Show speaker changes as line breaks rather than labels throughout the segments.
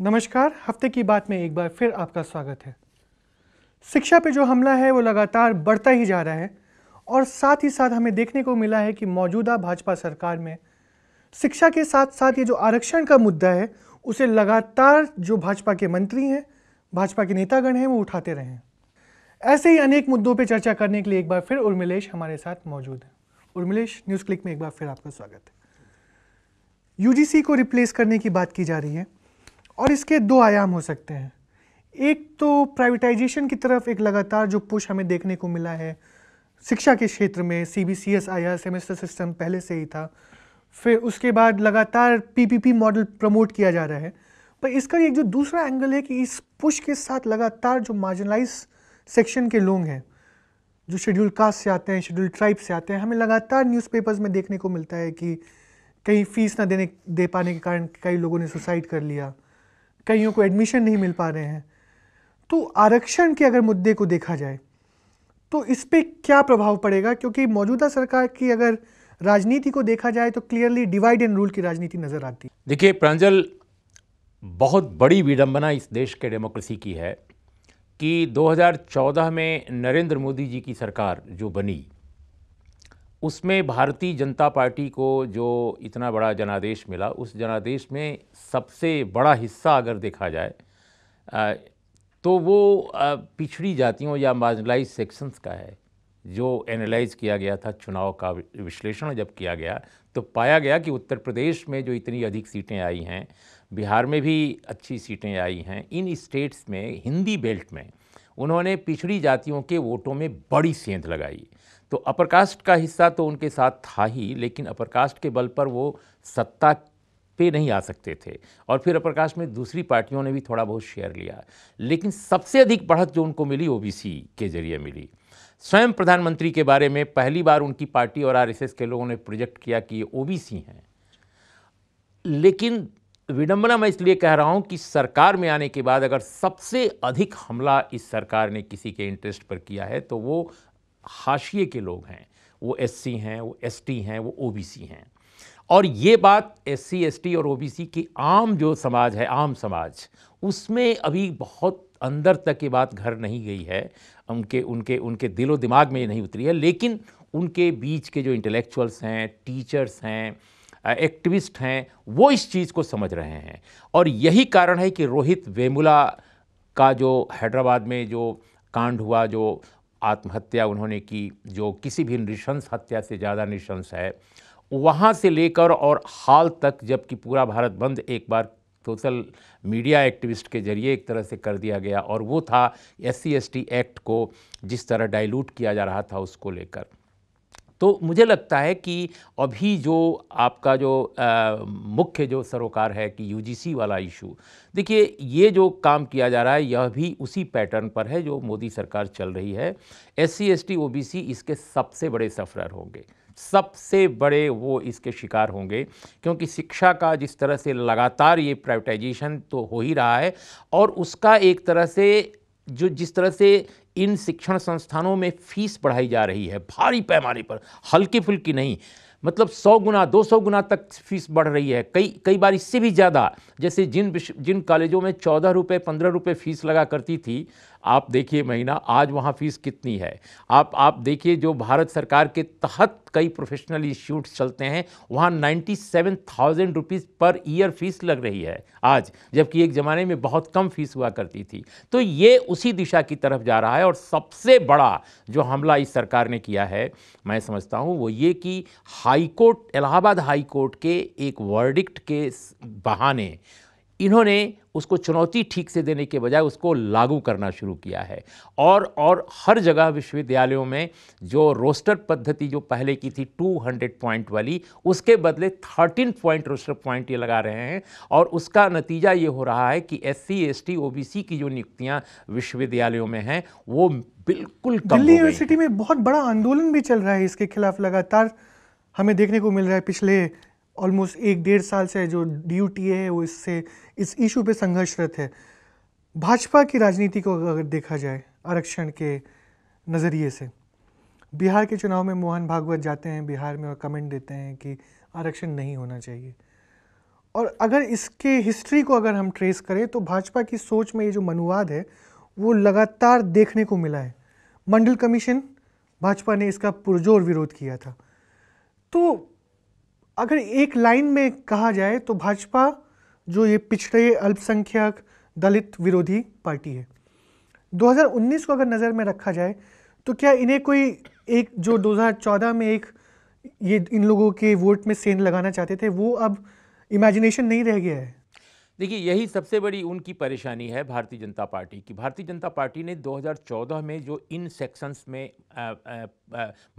नमस्कार हफ्ते की बात में एक बार फिर आपका स्वागत है शिक्षा पे जो हमला है वो लगातार बढ़ता ही जा रहा है और साथ ही साथ हमें देखने को मिला है कि मौजूदा भाजपा सरकार में शिक्षा के साथ साथ ये जो आरक्षण का मुद्दा है उसे लगातार जो भाजपा के मंत्री हैं भाजपा के नेतागण हैं वो उठाते रहे हैं ऐसे ही अनेक मुद्दों पर चर्चा करने के लिए एक बार फिर उर्मिलेश हमारे साथ मौजूद हैं उर्मिलेश न्यूज़ क्लिक में एक बार फिर आपका स्वागत है यूजीसी को रिप्लेस करने की बात की जा रही है और इसके दो आयाम हो सकते हैं एक तो प्राइवेटाइजेशन की तरफ एक लगातार जो पुश हमें देखने को मिला है शिक्षा के क्षेत्र में C B C S I R semester system पहले से ही था फिर उसके बाद लगातार P P P model promote किया जा रहा है पर इसका एक जो दूसरा एंगल है कि इस पुश के साथ लगातार जो मार्जिनलाइज सेक्शन के लोग हैं जो शेड्यूल कास्ट से आते हैं शेड्यूल ट्राइब से आते हैं हमें लगातार न्यूज़पेपर्स में देखने को मिलता है कि कहीं फीस ना देने दे पाने के कारण कई लोगों ने सुसाइड कर लिया कईयों को एडमिशन नहीं मिल पा रहे हैं तो आरक्षण के अगर मुद्दे को देखा जाए तो इस पर क्या प्रभाव पड़ेगा क्योंकि मौजूदा सरकार की अगर राजनीति को देखा जाए तो क्लियरली डिवाइड एंड रूल की राजनीति नज़र आती
देखिए प्रांजल बहुत बड़ी विडंबना इस देश के डेमोक्रेसी की है कि 2014 में नरेंद्र मोदी जी की सरकार जो बनी उसमें भारतीय जनता पार्टी को जो इतना बड़ा जनादेश मिला उस जनादेश में सबसे बड़ा हिस्सा अगर देखा जाए तो वो पिछड़ी जातियों या मार्जिनलाइज सेक्शंस का है जो एनालाइज किया गया था चुनाव का विश्लेषण जब किया गया तो पाया गया कि उत्तर प्रदेश में जो इतनी अधिक सीटें आई हैं बिहार में भी अच्छी सीटें आई हैं इन स्टेट्स में हिंदी बेल्ट में उन्होंने पिछड़ी जातियों के वोटों में बड़ी सेंध लगाई तो अपर कास्ट का हिस्सा तो उनके साथ था ही लेकिन अपर कास्ट के बल पर वो सत्ता पे नहीं आ सकते थे और फिर अपर कास्ट में दूसरी पार्टियों ने भी थोड़ा बहुत शेयर लिया लेकिन सबसे अधिक बढ़त जो उनको मिली ओबीसी के जरिए मिली स्वयं प्रधानमंत्री के बारे में पहली बार उनकी पार्टी और आरएसएस के लोगों ने प्रोजेक्ट किया कि ये ओबीसी हैं लेकिन विडंबना मैं इसलिए कह रहा हूं कि सरकार में आने के बाद अगर सबसे अधिक हमला इस सरकार ने किसी के इंटरेस्ट पर किया है तो वो हाशिए के लोग हैं वो एससी हैं वो एसटी हैं वो ओबीसी हैं और ये बात एससी एसटी और ओबीसी की आम जो समाज है आम समाज उसमें अभी बहुत अंदर तक ये बात घर नहीं गई है उनके उनके उनके दिलो दिमाग में ये नहीं उतरी है लेकिन उनके बीच के जो इंटेलेक्चुअल्स हैं टीचर्स हैं एक्टिविस्ट हैं वो इस चीज़ को समझ रहे हैं और यही कारण है कि रोहित वेमुला का जो हैदराबाद में जो कांड हुआ जो आत्महत्या उन्होंने की जो किसी भी निशंस हत्या से ज़्यादा निशंस है वहाँ से लेकर और हाल तक जबकि पूरा भारत बंद एक बार सोशल मीडिया एक्टिविस्ट के जरिए एक तरह से कर दिया गया और वो था एस सी एक्ट को जिस तरह डाइल्यूट किया जा रहा था उसको लेकर तो मुझे लगता है कि अभी जो आपका जो मुख्य जो सरोकार है कि यूजीसी वाला इशू देखिए ये जो काम किया जा रहा है यह भी उसी पैटर्न पर है जो मोदी सरकार चल रही है S C S T O B C इसके सबसे बड़े सफरर होंगे सबसे बड़े वो इसके शिकार होंगे क्योंकि शिक्षा का जिस तरह से लगातार ये प्राइवेटाइजेशन तो हो ही रहा है और उसका एक तरह से जो जिस तरह से इन शिक्षण संस्थानों में फीस बढ़ाई जा रही है भारी पैमाने पर हल्की फुल्की नहीं मतलब सौ गुना दो सौ गुना तक फीस बढ़ रही है कई कई बार इससे भी ज़्यादा जैसे जिन जिन कॉलेजों में चौदह रुपये पंद्रह रुपये फीस लगा करती थी आप देखिए महीना आज वहाँ फीस कितनी है आप आप देखिए जो भारत सरकार के तहत कई प्रोफेशनल इंस्टीट्यूट चलते हैं वहाँ ninety seven thousand rupees per year fees लग रही है आज जबकि एक ज़माने में बहुत कम फीस हुआ करती थी तो ये उसी दिशा की तरफ जा रहा है और सबसे बड़ा जो हमला इस सरकार ने किया है मैं समझता हूँ वो ये कि हाईकोर्ट इलाहाबाद हाईकोर्ट के एक वर्डिक्ट के बहाने इन्होंने उसको चुनौती ठीक से देने के बजाय उसको लागू करना शुरू किया है और और हर जगह विश्वविद्यालयों में जो रोस्टर पद्धति जो पहले की थी 200 पॉइंट वाली उसके बदले 13 पॉइंट रोस्टर पॉइंट ये लगा रहे हैं और उसका नतीजा ये हो रहा है कि S C S T O B C की जो नियुक्तियाँ विश्वविद्यालयों में हैं वो बिल्कुल दिल्ली यूनिवर्सिटी
में बहुत बड़ा आंदोलन भी चल रहा है इसके खिलाफ लगातार हमें देखने को मिल रहा है पिछले ऑलमोस्ट एक डेढ़ साल से जो डी है वो इससे इस इशू पे संघर्षरत है भाजपा की राजनीति को अगर देखा जाए आरक्षण के नज़रिए से बिहार के चुनाव में मोहन भागवत जाते हैं बिहार में और कमेंट देते हैं कि आरक्षण नहीं होना चाहिए और अगर इसके हिस्ट्री को अगर हम ट्रेस करें तो भाजपा की सोच में ये जो मनुवाद है वो लगातार देखने को मिला है मंडल कमीशन भाजपा ने इसका पुरजोर विरोध किया था तो अगर एक लाइन में कहा जाए तो भाजपा जो ये पिछड़े अल्पसंख्यक दलित विरोधी पार्टी है 2019 को अगर नज़र में रखा जाए तो क्या इन्हें कोई एक जो 2014 में एक ये इन लोगों के वोट में सेंध लगाना चाहते थे वो अब इमेजिनेशन नहीं रह गया है
देखिए यही सबसे बड़ी उनकी परेशानी है भारतीय जनता पार्टी की भारतीय जनता पार्टी ने 2014 में जो इन सेक्शंस में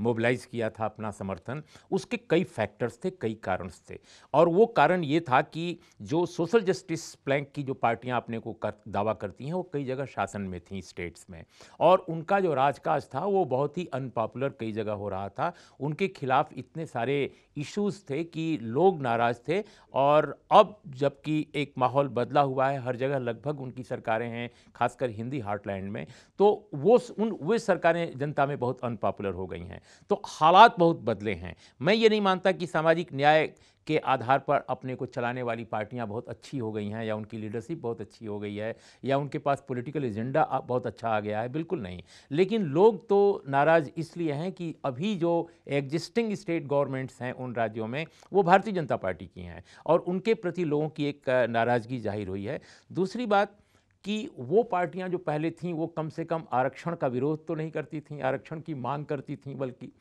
मोबिलाइज किया था अपना समर्थन उसके कई फैक्टर्स थे कई कारण थे और वो कारण ये था कि जो सोशल जस्टिस प्लैंक की जो पार्टियां अपने को कर, दावा करती हैं वो कई जगह शासन में थी स्टेट्स में और उनका जो राजकाज था वो बहुत ही अनपॉपुलर कई जगह हो रहा था उनके खिलाफ इतने सारे इश्यूज़ थे कि लोग नाराज़ थे और अब जबकि एक माहौल बदला हुआ है हर जगह लगभग उनकी सरकारें हैं खासकर हिंदी हार्टलैंड में तो वो उन वे सरकारें जनता में बहुत अनपॉपुलर हो गई हैं तो हालात बहुत बदले हैं मैं ये नहीं मानता कि सामाजिक न्याय के आधार पर अपने को चलाने वाली पार्टियां बहुत अच्छी हो गई हैं या उनकी लीडरशिप बहुत अच्छी हो गई है या उनके पास पॉलिटिकल एजेंडा बहुत अच्छा आ गया है बिल्कुल नहीं लेकिन लोग तो नाराज़ इसलिए हैं कि अभी जो एग्जिस्टिंग स्टेट गवर्नमेंट्स हैं उन राज्यों में वो भारतीय जनता पार्टी की हैं और उनके प्रति लोगों की एक नाराज़गी जाहिर हुई है दूसरी बात कि वो पार्टियां जो पहले थीं वो कम से कम आरक्षण का विरोध तो नहीं करती थीं आरक्षण की मांग करती थीं बल्कि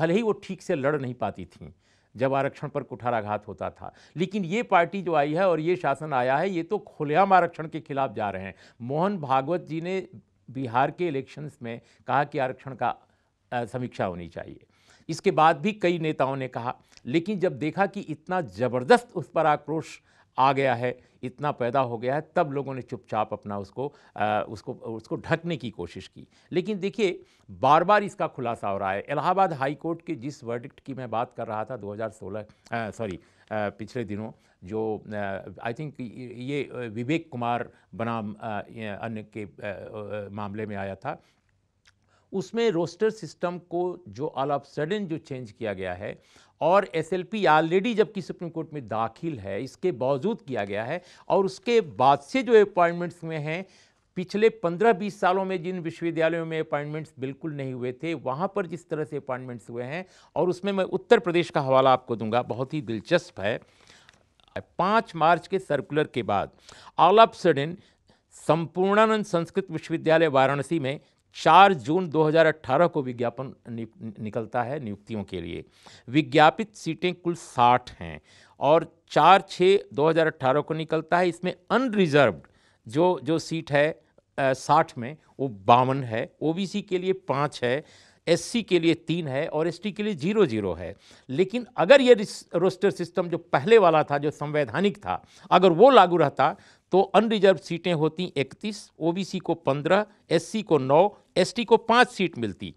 भले ही वो ठीक से लड़ नहीं पाती थीं जब आरक्षण पर कुठाराघात होता था लेकिन ये पार्टी जो आई है और ये शासन आया है ये तो खुलेआम आरक्षण के खिलाफ जा रहे हैं मोहन भागवत जी ने बिहार के इलेक्शंस में कहा कि आरक्षण का समीक्षा होनी चाहिए इसके बाद भी कई नेताओं ने कहा लेकिन जब देखा कि इतना ज़बरदस्त उस पर आक्रोश आ गया है इतना पैदा हो गया है तब लोगों ने चुपचाप अपना उसको आ, उसको उसको ढकने की कोशिश की लेकिन देखिए बार बार इसका खुलासा हो रहा है इलाहाबाद हाई कोर्ट के जिस वर्डिक्ट की मैं बात कर रहा था 2016 सॉरी पिछले दिनों जो आई थिंक ये विवेक कुमार बनाम अन्य के आ, मामले में आया था उसमें रोस्टर सिस्टम को जो ऑल ऑफ सडन जो चेंज किया गया है और एसएलपी ऑलरेडी जबकि सुप्रीम कोर्ट में दाखिल है इसके बावजूद किया गया है और उसके बाद से जो अपॉइंटमेंट्स हुए हैं पिछले 15-20 सालों में जिन विश्वविद्यालयों में अपॉइंटमेंट्स बिल्कुल नहीं हुए थे वहाँ पर जिस तरह से अपॉइंटमेंट्स हुए हैं और उसमें मैं उत्तर प्रदेश का हवाला आपको दूंगा बहुत ही दिलचस्प है पाँच मार्च के सर्कुलर के बाद all of sudden Sampurnanand Sanskrit Vishwavidyalaya Varanasi में चार जून 2018 को विज्ञापन नि, निकलता है नियुक्तियों के लिए विज्ञापित सीटें कुल 60 हैं और चार छः 2018 को निकलता है इसमें अनरिजर्व जो जो सीट है साठ में वो बावन है ओबीसी के लिए पाँच है एससी के लिए तीन है और एसटी के लिए जीरो जीरो है लेकिन अगर ये रोस्टर सिस्टम जो पहले वाला था जो संवैधानिक था अगर वो लागू रहता तो अनरिजर्व सीटें होती इकतीस ओ को पंद्रह एस को नौ एस को पाँच सीट मिलती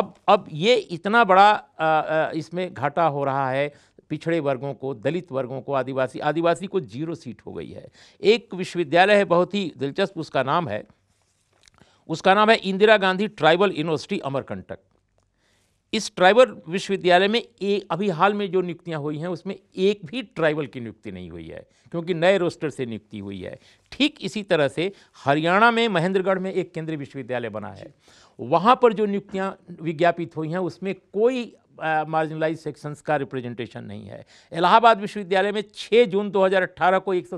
अब अब ये इतना बड़ा आ, आ, इसमें घाटा हो रहा है पिछड़े वर्गों को दलित वर्गों को आदिवासी आदिवासी को जीरो सीट हो गई है एक विश्वविद्यालय है बहुत ही दिलचस्प उसका नाम है उसका नाम है इंदिरा गांधी ट्राइबल यूनिवर्सिटी अमरकंटक इस ट्राइबल विश्वविद्यालय में एक अभी हाल में जो नियुक्तियां हुई हैं उसमें एक भी ट्राइबल की नियुक्ति नहीं हुई है क्योंकि नए रोस्टर से नियुक्ति हुई है ठीक इसी तरह से हरियाणा में महेंद्रगढ़ में एक केंद्रीय विश्वविद्यालय बना है वहाँ पर जो नियुक्तियाँ विज्ञापित हुई हैं उसमें कोई मार्जिनलाइज सेक्शंस का रिप्रेजेंटेशन नहीं है इलाहाबाद विश्वविद्यालय में 6 जून 2018 को एक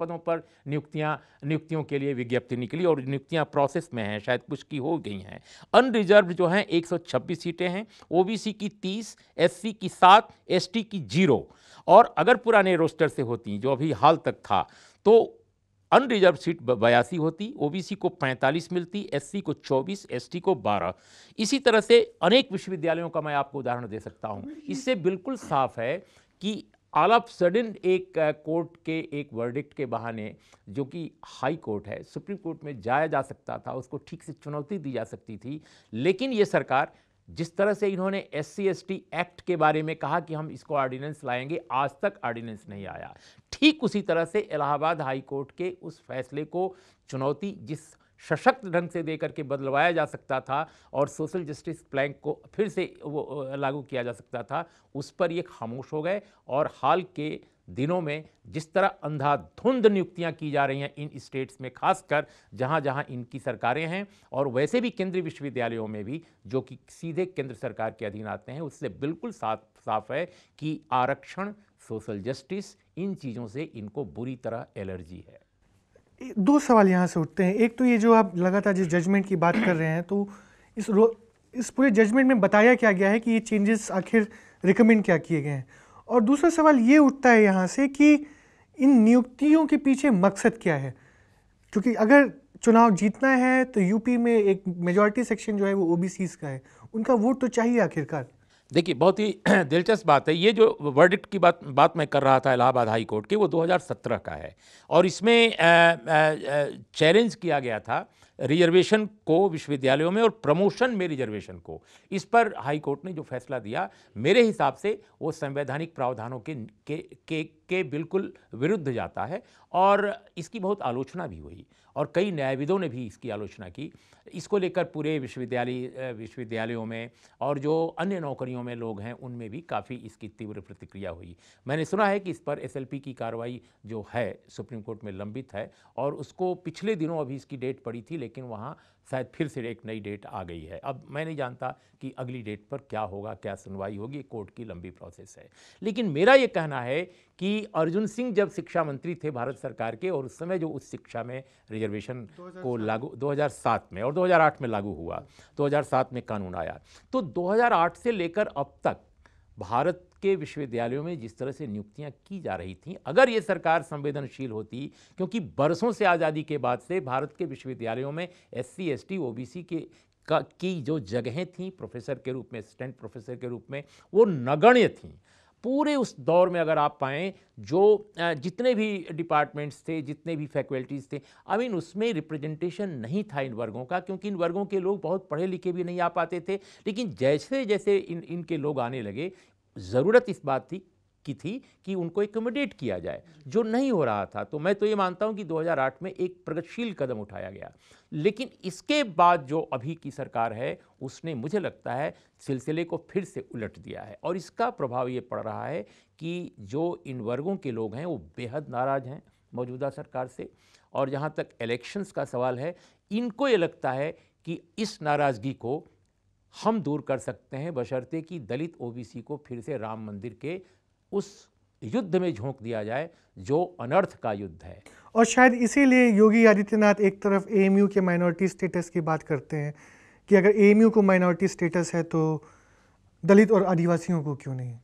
पदों पर नियुक्तियां नियुक्तियों के लिए विज्ञप्ति निकली और नियुक्तियां प्रोसेस में हैं शायद कुछ की हो गई हैं अनरिजर्व जो हैं 126 सीटें हैं ओबीसी की 30 एससी की 7 एसटी की जीरो और अगर पुराने रोस्टर से होती जो अभी हाल तक था तो अनरिजर्व सीट बयासी होती ओबीसी को 45 मिलती एससी को 24 एसटी को 12 इसी तरह से अनेक विश्वविद्यालयों का मैं आपको उदाहरण दे सकता हूँ इससे बिल्कुल साफ है कि ऑल ऑफ सडन एक कोर्ट के एक वर्डिक्ट के बहाने जो कि हाई कोर्ट है सुप्रीम कोर्ट में जाया जा सकता था उसको ठीक से चुनौती दी जा सकती थी लेकिन ये सरकार जिस तरह से इन्होंने एस सी एक्ट के बारे में कहा कि हम इसको ऑर्डिनेंस लाएंगे आज तक ऑर्डिनेंस नहीं आया ठीक उसी तरह से इलाहाबाद हाई कोर्ट के उस फैसले को चुनौती जिस सशक्त ढंग से दे करके बदलवाया जा सकता था और सोशल जस्टिस प्लैंक को फिर से वो लागू किया जा सकता था उस पर ये खामोश हो गए और हाल के दिनों में जिस तरह अंधाधुंध नियुक्तियां की जा रही हैं इन स्टेट्स में खासकर जहां जहां इनकी सरकारें हैं और वैसे भी केंद्रीय विश्वविद्यालयों में भी जो कि सीधे केंद्र सरकार के अधीन आते हैं उससे बिल्कुल साथ साफ है कि आरक्षण सोशल जस्टिस इन चीज़ों से इनको बुरी तरह एलर्जी है
दो सवाल यहाँ से उठते हैं एक तो ये जो आप लगातार जिस जजमेंट की बात कर रहे हैं तो इस रो इस पूरे जजमेंट में बताया क्या गया है कि ये चेंजेस आखिर रिकमेंड क्या किए गए हैं और दूसरा सवाल ये उठता है यहाँ से कि इन नियुक्तियों के पीछे मकसद क्या है क्योंकि अगर चुनाव जीतना है तो यूपी में एक मेजॉरिटी सेक्शन जो है वो ओ का है उनका वोट तो चाहिए आखिरकार
देखिए बहुत ही दिलचस्प बात है ये जो वर्डिक्ट की बात बात मैं कर रहा था इलाहाबाद हाई कोर्ट की वो 2017 का है और इसमें चैलेंज किया गया था रिजर्वेशन को विश्वविद्यालयों में और प्रमोशन में रिजर्वेशन को इस पर हाई कोर्ट ने जो फैसला दिया मेरे हिसाब से वो संवैधानिक प्रावधानों के के के, के बिल्कुल विरुद्ध जाता है और इसकी बहुत आलोचना भी हुई और कई न्यायविदों ने भी इसकी आलोचना की इसको लेकर पूरे विश्वविद्यालय विश्वविद्यालयों में और जो अन्य नौकरियों में लोग हैं उनमें भी काफ़ी इसकी तीव्र प्रतिक्रिया हुई मैंने सुना है कि इस पर एस की कार्रवाई जो है सुप्रीम कोर्ट में लंबित है और उसको पिछले दिनों अभी इसकी डेट पड़ी थी लेकिन वहाँ शायद फिर से एक नई डेट आ गई है अब मैं नहीं जानता कि अगली डेट पर क्या होगा क्या सुनवाई होगी कोर्ट की लंबी प्रोसेस है लेकिन मेरा ये कहना है कि अर्जुन सिंह जब शिक्षा मंत्री थे भारत सरकार के और उस समय जो उस शिक्षा में रिजर्वेशन को लागू 2007 में और 2008 में लागू हुआ 2007 में कानून आया तो 2008 से लेकर अब तक भारत के विश्वविद्यालयों में जिस तरह से नियुक्तियां की जा रही थीं अगर ये सरकार संवेदनशील होती क्योंकि बरसों से आज़ादी के बाद से भारत के विश्वविद्यालयों में S C S T O B C के का की जो जगहें थीं प्रोफेसर के रूप में असिस्टेंट प्रोफेसर के रूप में वो नगण्य थीं पूरे उस दौर में अगर आप पाएँ जो जितने भी डिपार्टमेंट्स थे जितने भी फैकल्टीज़ थे आई मीन उसमें रिप्रेजेंटेशन नहीं था इन वर्गों का क्योंकि इन वर्गों के लोग बहुत पढ़े लिखे भी नहीं आ पाते थे लेकिन जैसे जैसे इन इनके लोग आने लगे ज़रूरत इस बात थी की थी कि उनको एकोमोडेट किया जाए जो नहीं हो रहा था तो मैं तो ये मानता हूँ कि 2008 में एक प्रगतिशील कदम उठाया गया लेकिन इसके बाद जो अभी की सरकार है उसने मुझे लगता है सिलसिले को फिर से उलट दिया है और इसका प्रभाव ये पड़ रहा है कि जो इन वर्गों के लोग हैं वो बेहद नाराज़ हैं मौजूदा सरकार से और जहाँ तक इलेक्शंस का सवाल है इनको ये लगता है कि इस नाराज़गी को हम दूर कर सकते हैं बशर्ते कि दलित ओबीसी को फिर से राम मंदिर के उस युद्ध में झोंक दिया जाए जो अनर्थ का युद्ध है
और शायद इसीलिए योगी आदित्यनाथ एक तरफ ए के माइनॉरिटी स्टेटस की बात करते हैं कि अगर ए को माइनॉरिटी स्टेटस है तो दलित और आदिवासियों को क्यों नहीं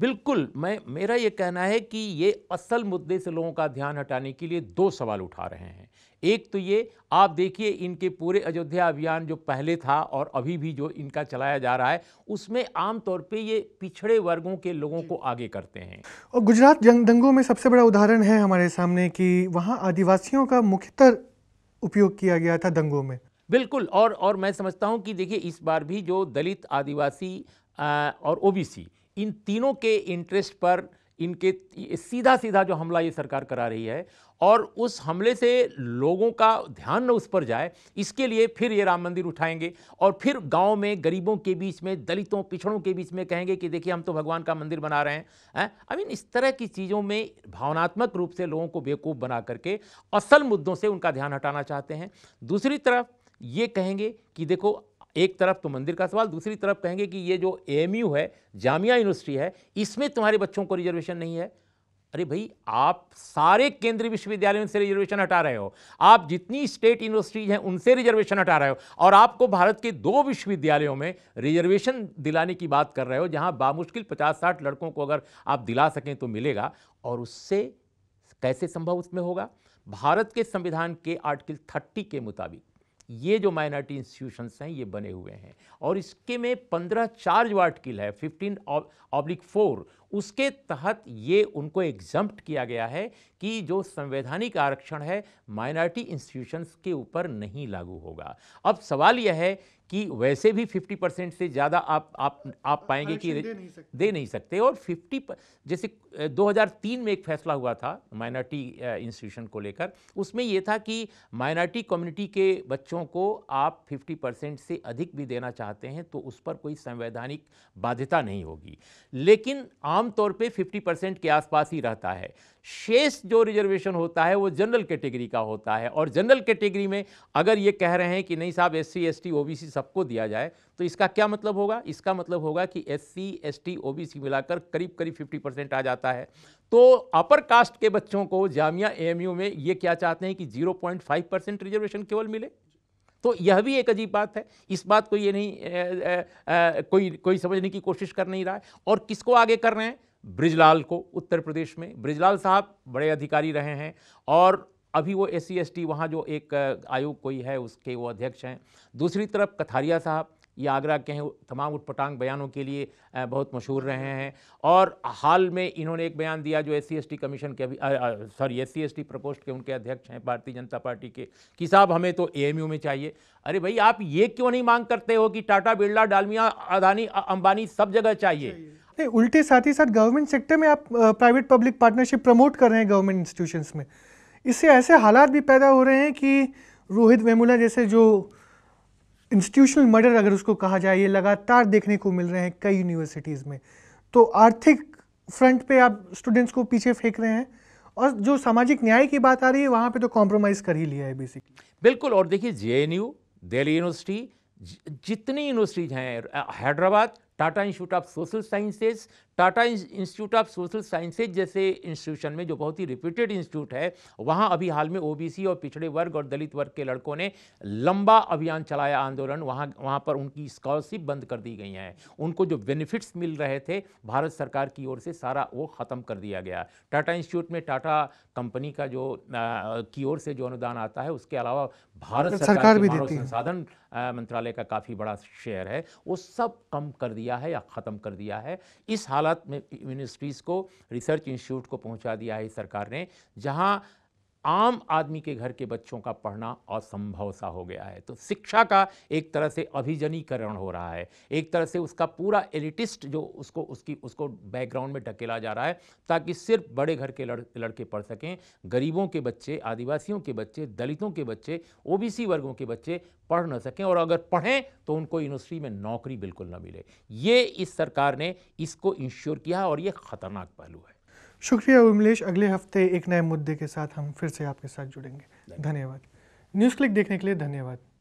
बिल्कुल मैं मेरा ये कहना है कि ये असल मुद्दे से लोगों का ध्यान हटाने के लिए दो सवाल उठा रहे हैं एक तो ये आप देखिए इनके पूरे अयोध्या अभियान जो पहले था और अभी भी जो इनका चलाया जा रहा है उसमें आमतौर पे ये पिछड़े वर्गों के लोगों को आगे करते हैं
और गुजरात जंग दंगों में सबसे बड़ा उदाहरण है हमारे सामने कि वहाँ आदिवासियों का मुख्यतर उपयोग किया गया था दंगों में
बिल्कुल और और मैं समझता हूँ कि देखिए इस बार भी जो दलित आदिवासी और ओबीसी इन तीनों के इंटरेस्ट पर इनके सीधा सीधा जो हमला ये सरकार करा रही है और उस हमले से लोगों का ध्यान न उस पर जाए इसके लिए फिर ये राम मंदिर उठाएंगे और फिर गांव में गरीबों के बीच में दलितों पिछड़ों के बीच में कहेंगे कि देखिए हम तो भगवान का मंदिर बना रहे हैं आई मीन इस तरह की चीज़ों में भावनात्मक रूप से लोगों को बेवकूफ़ बना करके असल मुद्दों से उनका ध्यान हटाना चाहते हैं दूसरी तरफ ये कहेंगे कि देखो एक तरफ तो मंदिर का सवाल दूसरी तरफ कहेंगे कि ये जो ए है जामिया यूनिवर्सिटी है इसमें तुम्हारे बच्चों को रिजर्वेशन नहीं है अरे भाई आप सारे केंद्रीय विश्वविद्यालयों से रिजर्वेशन हटा रहे हो आप जितनी स्टेट यूनिवर्सिटीज हैं उनसे रिजर्वेशन हटा रहे हो और आपको भारत के दो विश्वविद्यालयों में रिजर्वेशन दिलाने की बात कर रहे हो जहां बामुश्किल पचास साठ लड़कों को अगर आप दिला सकें तो मिलेगा और उससे कैसे संभव उसमें होगा भारत के संविधान के आर्टिकल थर्टी के मुताबिक ये जो माइनॉरिटी इंस्टीट्यूशंस हैं ये बने हुए हैं और इसके में पंद्रह चार्ज वार्ड किल है फिफ्टीन ऑब्लिक फोर उसके तहत ये उनको एग्जम्प्ट किया गया है कि जो संवैधानिक आरक्षण है माइनॉरिटी इंस्टीट्यूशंस के ऊपर नहीं लागू होगा अब सवाल यह है कि वैसे भी 50 परसेंट से ज़्यादा आप आप आप पाएंगे कि दे नहीं सकते, दे नहीं सकते और 50 पर, जैसे 2003 में एक फैसला हुआ था माइनॉरिटी इंस्टीट्यूशन को लेकर उसमें यह था कि माइनॉरिटी कम्युनिटी के बच्चों को आप 50 परसेंट से अधिक भी देना चाहते हैं तो उस पर कोई संवैधानिक बाध्यता नहीं होगी लेकिन आम आमतौर पे 50 परसेंट के आसपास ही रहता है शेष जो रिजर्वेशन होता है वो जनरल कैटेगरी का होता है और जनरल कैटेगरी में अगर ये कह रहे हैं कि नहीं साहब S C S T O सबको दिया जाए तो इसका क्या मतलब होगा इसका मतलब होगा कि S C S T O मिलाकर करीब करीब 50 परसेंट आ जाता है तो अपर कास्ट के बच्चों को जामिया ए में ये क्या चाहते हैं कि जीरो परसेंट रिजर्वेशन केवल मिले तो यह भी एक अजीब बात है इस बात को ये नहीं ए, ए, ए, कोई कोई समझने की कोशिश कर नहीं रहा है और किसको आगे कर रहे हैं ब्रिजलाल को उत्तर प्रदेश में ब्रिजलाल साहब बड़े अधिकारी रहे हैं और अभी वो एस सी वहाँ जो एक आयोग कोई है उसके वो अध्यक्ष हैं दूसरी तरफ कथारिया साहब ये आगरा के हैं तमाम उठपटांग बयानों के लिए बहुत मशहूर रहे हैं और हाल में इन्होंने एक बयान दिया जो एस सी कमीशन के अभी सॉरी एस सी प्रकोष्ठ के उनके अध्यक्ष हैं भारतीय जनता पार्टी के कि साहब हमें तो ए में चाहिए अरे भाई आप ये क्यों नहीं मांग करते हो कि टाटा बिरला डालमिया अदानी अंबानी सब जगह चाहिए, चाहिए।
नहीं उल्टे साथ ही साथ गवर्नमेंट सेक्टर में आप प्राइवेट पब्लिक पार्टनरशिप प्रमोट कर रहे हैं गवर्नमेंट इंस्टीट्यूशंस में इससे ऐसे हालात भी पैदा हो रहे हैं कि रोहित वेमुला जैसे जो इंस्टीट्यूशनल मर्डर अगर उसको कहा जाए ये लगातार देखने को मिल रहे हैं कई यूनिवर्सिटीज़ में तो आर्थिक फ्रंट पे आप स्टूडेंट्स को पीछे फेंक रहे हैं और जो सामाजिक न्याय की बात आ रही है वहाँ पे तो कॉम्प्रोमाइज़ कर ही लिया है बेसिकली
बिल्कुल और देखिए जे दिल्ली यूनिवर्सिटी जितनी यूनिवर्सिटीज हैं Hyderabad Tata institute of social sciences Tata institute of social sciences जैसे इंस्टीट्यूशन में जो बहुत ही रिप्यूटेड इंस्टीट्यूट है वहाँ अभी हाल में ओबीसी और पिछड़े वर्ग और दलित वर्ग के लड़कों ने लंबा अभियान चलाया आंदोलन वहाँ वहाँ पर उनकी स्कॉलरशिप बंद कर दी गई हैं उनको जो बेनिफिट्स मिल रहे थे भारत सरकार की ओर से सारा वो ख़त्म कर दिया गया टाटा इंस्टीट्यूट में टाटा कंपनी का जो आ, की ओर से जो अनुदान आता है उसके अलावा भारत मतलब सरकार, भी देती संसाधन मंत्रालय का काफ़ी बड़ा शेयर है वो सब कम कर दिया है या ख़त्म कर दिया है इस हाल हालात में यूनिवर्सिटीज़ को रिसर्च इंस्टीट्यूट को पहुंचा दिया है सरकार ने जहां आम आदमी के घर के बच्चों का पढ़ना असंभव सा हो गया है तो शिक्षा का एक तरह से अभिजनीकरण हो रहा है एक तरह से उसका पूरा एलिटिस्ट जो उसको उसकी उसको बैकग्राउंड में ढकेला जा रहा है ताकि सिर्फ बड़े घर के लड़, लड़के पढ़ सकें गरीबों के बच्चे आदिवासियों के बच्चे दलितों के बच्चे ओ वर्गों के बच्चे पढ़ ना सकें और अगर पढ़ें तो उनको यूनिवर्सिटी में नौकरी बिल्कुल ना मिले ये इस सरकार ने इसको इंश्योर किया और ये ख़तरनाक पहलू है
शुक्रिया उमलेश अगले हफ्ते एक नए मुद्दे के साथ हम फिर से आपके साथ जुड़ेंगे धन्यवाद न्यूज़ क्लिक देखने के लिए धन्यवाद